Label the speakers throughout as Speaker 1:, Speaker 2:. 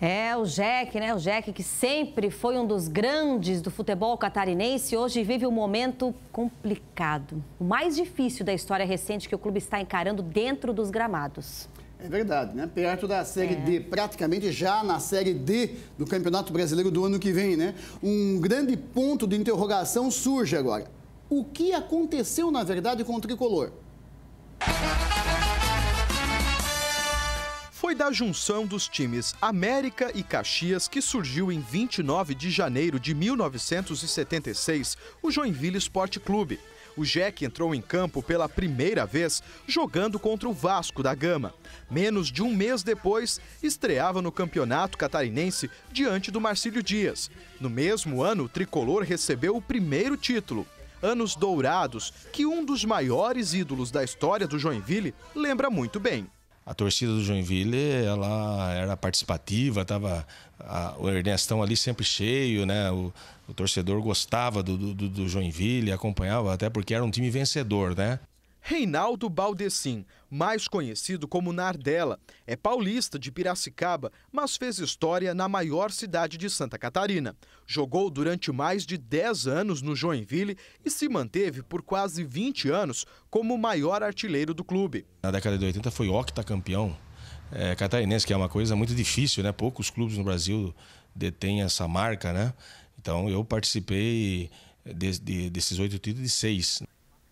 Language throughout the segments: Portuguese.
Speaker 1: É, o Jack, né? O Jack que sempre foi um dos grandes do futebol catarinense, hoje vive um momento complicado. O mais difícil da história recente que o clube está encarando dentro dos gramados. É verdade, né? Perto da Série é. D, praticamente já na Série D do Campeonato Brasileiro do ano que vem, né? Um grande ponto de interrogação surge agora. O que aconteceu, na verdade, com o tricolor? Foi da junção dos times América e Caxias que surgiu em 29 de janeiro de 1976 o Joinville Esporte Clube. O Jack entrou em campo pela primeira vez jogando contra o Vasco da Gama. Menos de um mês depois, estreava no Campeonato Catarinense diante do Marcílio Dias. No mesmo ano, o tricolor recebeu o primeiro título. Anos dourados que um dos maiores ídolos da história do Joinville lembra muito bem
Speaker 2: a torcida do Joinville ela era participativa, tava a, o Ernestão ali sempre cheio, né? O, o torcedor gostava do, do, do Joinville, acompanhava até porque era um time vencedor, né?
Speaker 1: Reinaldo Baldessin, mais conhecido como Nardella, é paulista de Piracicaba, mas fez história na maior cidade de Santa Catarina. Jogou durante mais de 10 anos no Joinville e se manteve por quase 20 anos como o maior artilheiro do clube.
Speaker 2: Na década de 80 foi octacampeão é, catarinense, que é uma coisa muito difícil, né? Poucos clubes no Brasil detêm essa marca, né? Então eu participei de, de, desses oito títulos de seis.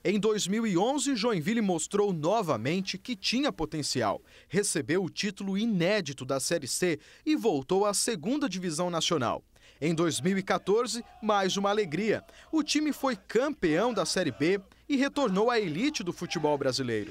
Speaker 1: Em 2011, Joinville mostrou novamente que tinha potencial. Recebeu o título inédito da Série C e voltou à segunda divisão nacional. Em 2014, mais uma alegria. O time foi campeão da Série B e retornou à elite do futebol brasileiro.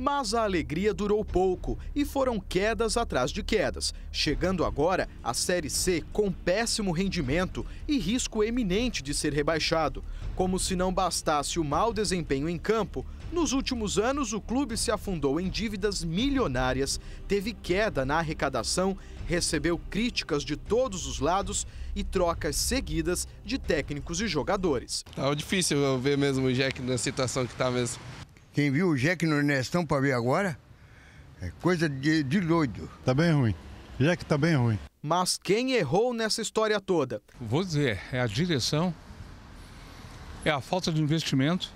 Speaker 1: Mas a alegria durou pouco e foram quedas atrás de quedas, chegando agora à Série C com péssimo rendimento e risco eminente de ser rebaixado. Como se não bastasse o mau desempenho em campo, nos últimos anos o clube se afundou em dívidas milionárias, teve queda na arrecadação, recebeu críticas de todos os lados e trocas seguidas de técnicos e jogadores. Tava difícil ver mesmo o Jack na situação que está mesmo. Quem viu o Jack no Nestão para ver agora, é coisa de, de doido. Tá bem ruim. Jack tá bem ruim. Mas quem errou nessa história toda? Vou dizer, é a direção,
Speaker 2: é a falta de investimento,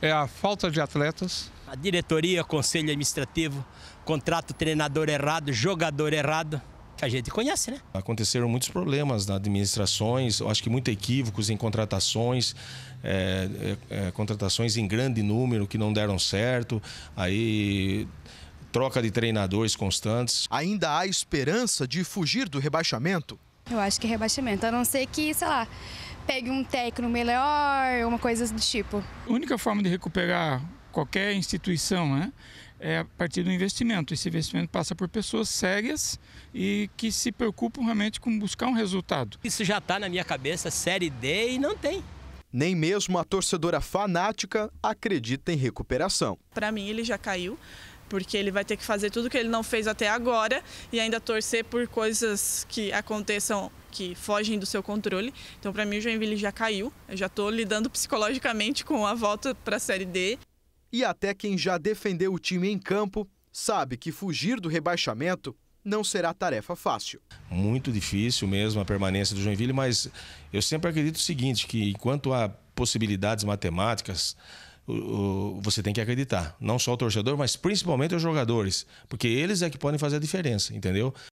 Speaker 2: é a falta de atletas. A diretoria, conselho administrativo, contrato treinador errado, jogador errado que a gente conhece, né? Aconteceram muitos problemas nas administrações, acho que muito equívocos em contratações, é, é, é, contratações em grande número que não deram certo, aí troca de treinadores constantes. Ainda há esperança de fugir
Speaker 1: do rebaixamento?
Speaker 2: Eu acho que é rebaixamento, a não ser que, sei lá, pegue um técnico melhor, uma coisa do tipo.
Speaker 1: A única forma de recuperar qualquer instituição, né? é a partir do investimento. Esse investimento passa por pessoas sérias e que se preocupam realmente com buscar um resultado. Isso já está na minha cabeça, Série D, e não tem. Nem mesmo a torcedora fanática acredita em recuperação. Para mim, ele já caiu, porque ele vai ter que fazer tudo que ele não fez até agora e ainda torcer por coisas que aconteçam que fogem do seu controle. Então, para mim, o Joinville já caiu. Eu já estou lidando psicologicamente com a volta para a Série D. E até quem já defendeu o time em campo sabe que fugir do rebaixamento não será tarefa fácil.
Speaker 2: Muito difícil mesmo a permanência do Joinville, mas eu sempre acredito o seguinte, que enquanto há possibilidades matemáticas, você tem que acreditar. Não só o torcedor, mas principalmente os jogadores. Porque eles é que podem fazer a diferença, entendeu?